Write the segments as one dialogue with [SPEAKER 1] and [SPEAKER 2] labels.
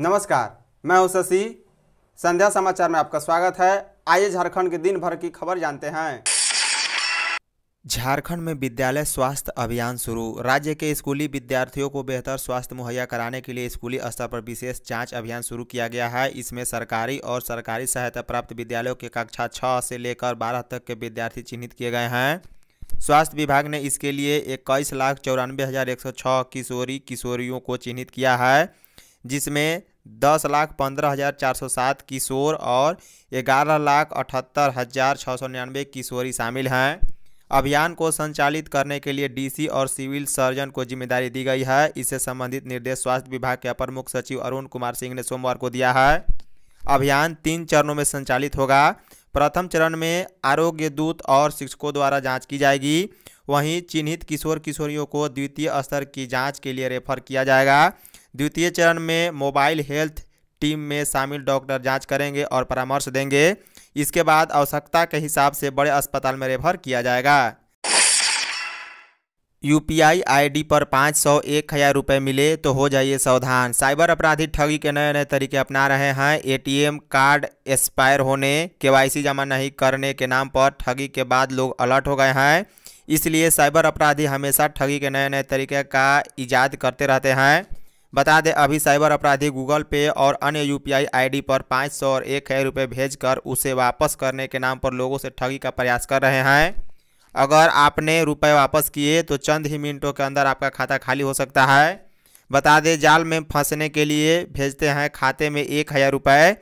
[SPEAKER 1] नमस्कार मैं हूं शशि संध्या समाचार में आपका स्वागत है आइए झारखंड के दिन भर की खबर जानते हैं झारखंड में विद्यालय स्वास्थ्य अभियान शुरू राज्य के स्कूली विद्यार्थियों को बेहतर स्वास्थ्य मुहैया कराने के लिए स्कूली स्तर पर विशेष जांच अभियान शुरू किया गया है इसमें सरकारी और सरकारी सहायता प्राप्त विद्यालयों के कक्षा छः से लेकर बारह तक के विद्यार्थी चिन्हित किए गए हैं स्वास्थ्य विभाग ने इसके लिए इक्कीस लाख चौरानवे हज़ार एक सौ छः किशोरी किशोरियों को चिन्हित किया है जिसमें दस लाख पंद्रह हज़ार चार सौ सात किशोर और ग्यारह लाख अठहत्तर हज़ार छः सौ निन्यानवे किशोरी शामिल हैं अभियान को संचालित करने के लिए डीसी और सिविल सर्जन को जिम्मेदारी दी गई है इससे संबंधित निर्देश स्वास्थ्य विभाग के अपर मुख्य सचिव अरुण कुमार सिंह ने सोमवार को दिया है अभियान तीन चरणों में संचालित होगा प्रथम चरण में आरोग्य दूत और शिक्षकों द्वारा जांच की जाएगी वहीं चिन्हित किशोर किशोरियों को द्वितीय स्तर की जांच के लिए रेफर किया जाएगा द्वितीय चरण में मोबाइल हेल्थ टीम में शामिल डॉक्टर जांच करेंगे और परामर्श देंगे इसके बाद आवश्यकता के हिसाब से बड़े अस्पताल में रेफर किया जाएगा यूपीआई आईडी पर पाँच सौ एक हज़ार रुपये मिले तो हो जाइए सावधान साइबर अपराधी ठगी के नए नए तरीके अपना रहे हैं एटीएम कार्ड एक्सपायर होने केवाईसी जमा नहीं करने के नाम पर ठगी के बाद लोग अलर्ट हो गए हैं इसलिए साइबर अपराधी हमेशा ठगी के नए नए तरीके का ईजाद करते रहते हैं बता दें अभी साइबर अपराधी गूगल पे और अन्य यू पी पर पाँच सौ और एक हज़ार रुपये भेज कर उसे वापस करने के नाम पर लोगों से ठगी का प्रयास कर रहे हैं अगर आपने रुपए वापस किए तो चंद ही मिनटों के अंदर आपका खाता खाली हो सकता है बता दें जाल में फंसने के लिए भेजते हैं खाते में एक हज़ार रुपये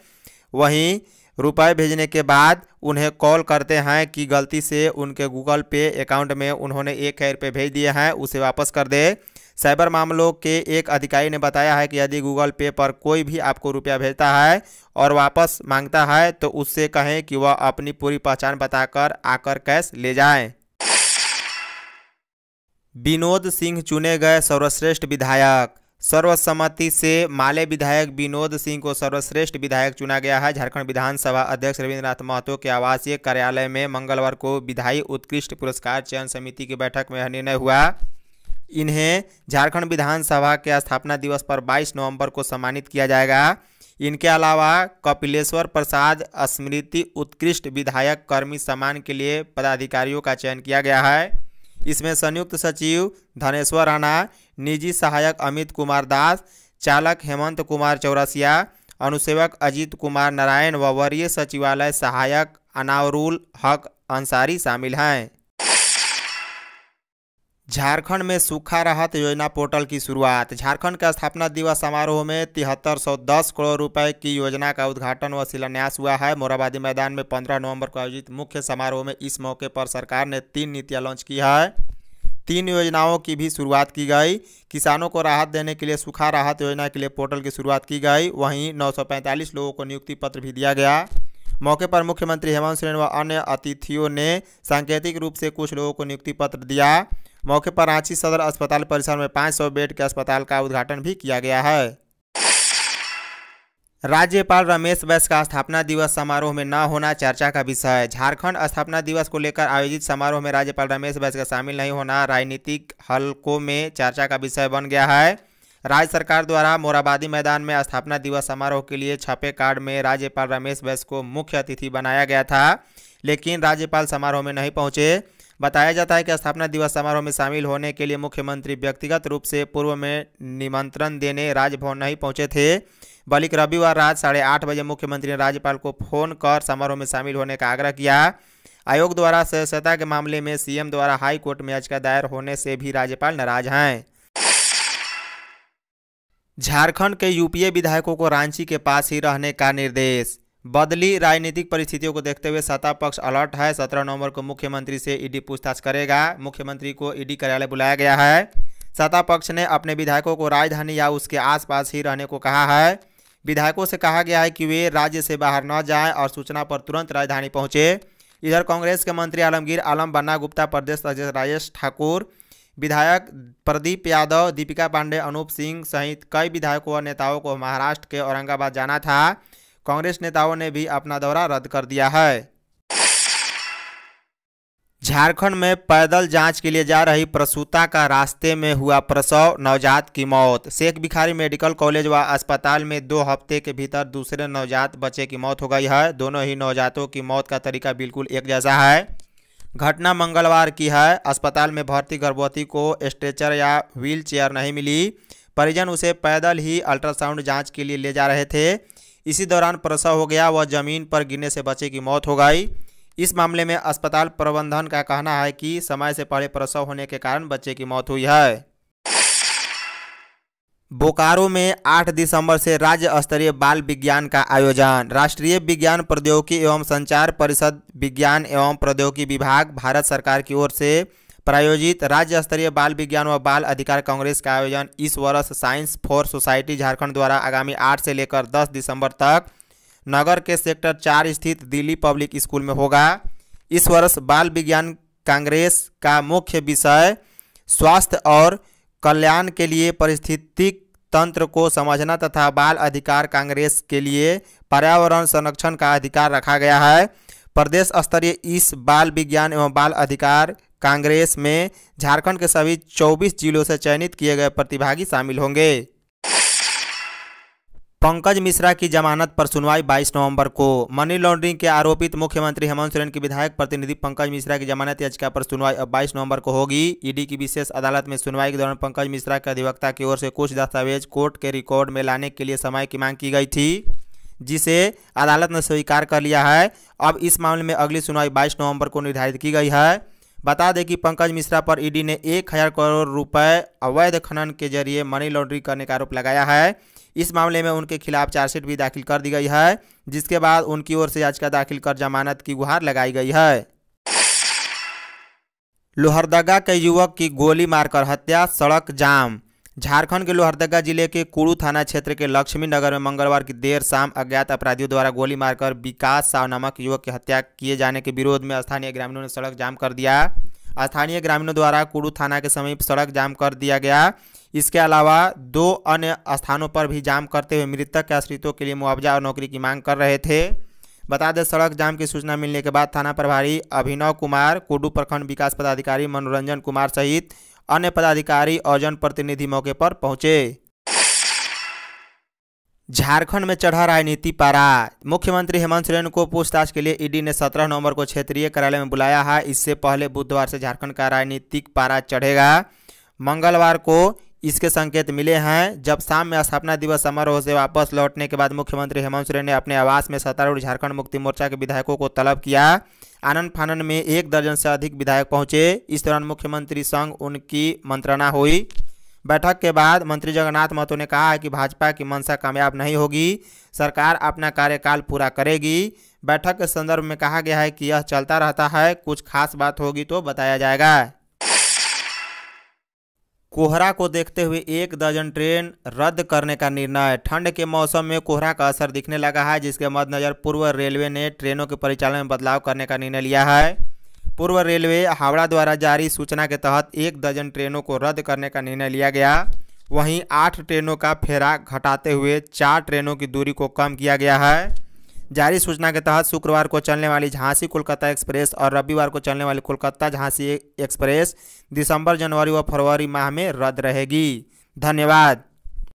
[SPEAKER 1] वहीं रुपए भेजने के बाद उन्हें कॉल करते हैं कि गलती से उनके गूगल पे अकाउंट में उन्होंने एक हज़ार रुपये भेज दिए हैं उसे वापस कर दे साइबर मामलों के एक अधिकारी ने बताया है कि यदि गूगल पे पर कोई भी आपको रुपया भेजता है और वापस मांगता है तो उससे कहें कि वह अपनी पूरी पहचान बताकर आकर कैश ले जाएँ विनोद सिंह चुने गए सर्वश्रेष्ठ विधायक सर्वसम्मति से माले विधायक विनोद सिंह को सर्वश्रेष्ठ विधायक चुना गया है झारखंड विधानसभा अध्यक्ष रविंद्रनाथ महतो के आवासीय कार्यालय में मंगलवार को विधायी उत्कृष्ट पुरस्कार चयन समिति की बैठक में यह निर्णय हुआ इन्हें झारखंड विधानसभा के स्थापना दिवस पर 22 नवंबर को सम्मानित किया जाएगा इनके अलावा कपिलेश्वर प्रसाद स्मृति उत्कृष्ट विधायक कर्मी सम्मान के लिए पदाधिकारियों का चयन किया गया है इसमें संयुक्त सचिव धनेश्वर राणा निजी सहायक अमित कुमार दास चालक हेमंत कुमार चौरसिया अनुसेवक अजीत कुमार नारायण व वरीय सचिवालय सहायक अनावरुल हक अंसारी शामिल हैं झारखंड में सूखा राहत योजना पोर्टल की शुरुआत झारखंड के स्थापना दिवस समारोह में तिहत्तर सौ दस करोड़ रुपए की योजना का उद्घाटन व शिलान्यास हुआ है मोराबादी मैदान में पंद्रह नवंबर को आयोजित मुख्य समारोह में इस मौके पर सरकार ने तीन नीतियां लॉन्च की है तीन योजनाओं की भी शुरुआत की गई किसानों को राहत देने के लिए सूखा राहत योजना के लिए पोर्टल की शुरुआत की गई वहीं नौ लोगों को नियुक्ति पत्र भी दिया गया मौके पर मुख्यमंत्री हेमंत सोरेन व अन्य अतिथियों ने सांकेतिक रूप से कुछ लोगों को नियुक्ति पत्र दिया मौके पर रांची सदर अस्पताल परिसर में 500 बेड के अस्पताल का उद्घाटन भी किया गया है राज्यपाल रमेश बैस का स्थापना दिवस समारोह में न होना चर्चा का विषय है झारखंड स्थापना दिवस को लेकर आयोजित समारोह में राज्यपाल रमेश बैस का शामिल नहीं होना राजनीतिक हलकों में चर्चा का विषय बन गया है राज्य सरकार द्वारा मोराबादी मैदान में स्थापना दिवस समारोह के लिए छपे कार्ड में राज्यपाल रमेश बैस को मुख्य अतिथि बनाया गया था लेकिन राज्यपाल समारोह में नहीं पहुंचे बताया जाता है कि स्थापना दिवस समारोह में शामिल होने के लिए मुख्यमंत्री व्यक्तिगत रूप से पूर्व में निमंत्रण देने राजभवन नहीं पहुंचे थे बल्कि रविवार रात साढ़े आठ बजे मुख्यमंत्री ने राज्यपाल को फोन कर समारोह में शामिल होने का आग्रह किया आयोग द्वारा सदस्यता के मामले में सीएम द्वारा हाईकोर्ट में याचिका दायर होने से भी राज्यपाल नाराज हैं झारखंड के यूपीए विधायकों को रांची के पास ही रहने का निर्देश बदली राजनीतिक परिस्थितियों को देखते हुए सत्ता पक्ष अलर्ट है सत्रह नवंबर को मुख्यमंत्री से ईडी पूछताछ करेगा मुख्यमंत्री को ईडी कार्यालय बुलाया गया है सत्ता पक्ष ने अपने विधायकों को राजधानी या उसके आसपास ही रहने को कहा है विधायकों से कहा गया है कि वे राज्य से बाहर न जाएं और सूचना पर तुरंत राजधानी पहुंचे इधर कांग्रेस के मंत्री आलमगीर आलम बन्ना गुप्ता प्रदेश अध्यक्ष राजेश ठाकुर विधायक प्रदीप यादव दीपिका पांडे अनूप सिंह सहित कई विधायकों और नेताओं को महाराष्ट्र के औरंगाबाद जाना था कांग्रेस नेताओं ने भी अपना दौरा रद्द कर दिया है झारखंड में पैदल जांच के लिए जा रही प्रसूता का रास्ते में हुआ प्रसव नवजात की मौत शेख बिखारी मेडिकल कॉलेज व अस्पताल में दो हफ्ते के भीतर दूसरे नवजात बच्चे की मौत हो गई है दोनों ही नवजातों की मौत का तरीका बिल्कुल एक जैसा है घटना मंगलवार की है अस्पताल में भर्ती गर्भवती को स्ट्रेचर या व्हील चेयर नहीं मिली परिजन उसे पैदल ही अल्ट्रासाउंड जाँच के लिए ले जा रहे थे इसी दौरान प्रसव हो गया वह जमीन पर गिरने से बच्चे की मौत हो गई इस मामले में अस्पताल प्रबंधन का कहना है कि समय से पहले प्रसव होने के कारण बच्चे की मौत हुई है बोकारो में 8 दिसंबर से राज्य स्तरीय बाल विज्ञान का आयोजन राष्ट्रीय विज्ञान प्रौद्योगिकी एवं संचार परिषद विज्ञान एवं प्रौद्योगिकी विभाग भारत सरकार की ओर से प्रायोजित राज्य स्तरीय बाल विज्ञान व बाल अधिकार कांग्रेस का आयोजन इस वर्ष साइंस फॉर सोसाइटी झारखंड द्वारा आगामी आठ से लेकर दस दिसंबर तक नगर के सेक्टर चार स्थित दिल्ली पब्लिक स्कूल में होगा इस वर्ष बाल विज्ञान कांग्रेस का मुख्य विषय स्वास्थ्य और कल्याण के लिए परिस्थितिक तंत्र को समझना तथा बाल अधिकार कांग्रेस के लिए पर्यावरण संरक्षण का अधिकार रखा गया है प्रदेश स्तरीय इस बाल विज्ञान एवं बाल अधिकार कांग्रेस में झारखंड के सभी 24 जिलों से चयनित किए गए प्रतिभागी शामिल होंगे पंकज मिश्रा की जमानत पर सुनवाई 22 नवंबर को मनी लॉन्ड्रिंग के आरोपित मुख्यमंत्री हेमंत सोरेन के विधायक प्रतिनिधि पंकज मिश्रा की जमानत याचिका पर सुनवाई अब 22 नवंबर को होगी ईडी की विशेष अदालत में सुनवाई के दौरान पंकज मिश्रा के अधिवक्ता की ओर से कुछ दस्तावेज कोर्ट के रिकॉर्ड में लाने के लिए समय की मांग की गई थी जिसे अदालत ने स्वीकार कर लिया है अब इस मामले में अगली सुनवाई बाईस नवम्बर को निर्धारित की गई है बता दें कि पंकज मिश्रा पर ईडी ने एक हज़ार करोड़ रुपए अवैध खनन के जरिए मनी लॉन्ड्रिंग करने का आरोप लगाया है इस मामले में उनके खिलाफ चार्जशीट भी दाखिल कर दी गई है जिसके बाद उनकी ओर से याचिका दाखिल कर जमानत की गुहार लगाई गई है लोहरदगा के युवक की गोली मारकर हत्या सड़क जाम झारखंड के लोहरदगा जिले के कुरू थाना क्षेत्र के लक्ष्मी नगर में मंगलवार की देर शाम अज्ञात अपराधियों द्वारा गोली मारकर विकास साव नामक युवक की हत्या किए जाने के विरोध में स्थानीय ग्रामीणों ने सड़क जाम कर दिया स्थानीय ग्रामीणों द्वारा कुरू थाना के समीप सड़क जाम कर दिया गया इसके अलावा दो अन्य स्थानों पर भी जाम करते हुए मृतक के आश्रितों के लिए मुआवजा और नौकरी की मांग कर रहे थे बता दें सड़क जाम की सूचना मिलने के बाद थाना प्रभारी अभिनव कुमार कुडू प्रखंड विकास पदाधिकारी मनोरंजन कुमार सहित अन्य पदाधिकारी और जनप्रतिनिधि मौके पर पहुंचे झारखंड में चढ़ा राजनीति पारा मुख्यमंत्री हेमंत सोरेन को पूछताछ के लिए ईडी ने 17 नवंबर को क्षेत्रीय कार्यालय में बुलाया है इससे पहले बुधवार से झारखंड का राजनीतिक पारा चढ़ेगा मंगलवार को इसके संकेत मिले हैं जब शाम में स्थापना दिवस समारोह से वापस लौटने के बाद मुख्यमंत्री हेमंत सोरेन ने अपने आवास में सत्तारूढ़ झारखंड मुक्ति मोर्चा के विधायकों को तलब किया आनंद फानन में एक दर्जन से अधिक विधायक पहुंचे इस दौरान मुख्यमंत्री संग उनकी मंत्रणा हुई बैठक के बाद मंत्री जगन्नाथ महतो ने कहा कि भाजपा की मंशा कामयाब नहीं होगी सरकार अपना कार्यकाल पूरा करेगी बैठक के संदर्भ में कहा गया है कि यह चलता रहता है कुछ खास बात होगी तो बताया जाएगा कोहरा को देखते हुए एक दर्जन ट्रेन रद्द करने का निर्णय ठंड के मौसम में कोहरा का असर दिखने लगा है जिसके मद्देनजर पूर्व रेलवे ने ट्रेनों के परिचालन में बदलाव करने का निर्णय लिया है पूर्व रेलवे हावड़ा द्वारा जारी सूचना के तहत एक दर्जन ट्रेनों को रद्द करने का निर्णय लिया गया वहीं आठ ट्रेनों का फेरा घटाते हुए चार ट्रेनों की दूरी को कम किया गया है जारी सूचना के तहत शुक्रवार को चलने वाली झांसी कोलकाता एक्सप्रेस और रविवार को चलने वाली कोलकाता झांसी एक्सप्रेस दिसंबर जनवरी व फरवरी माह में रद्द रहेगी धन्यवाद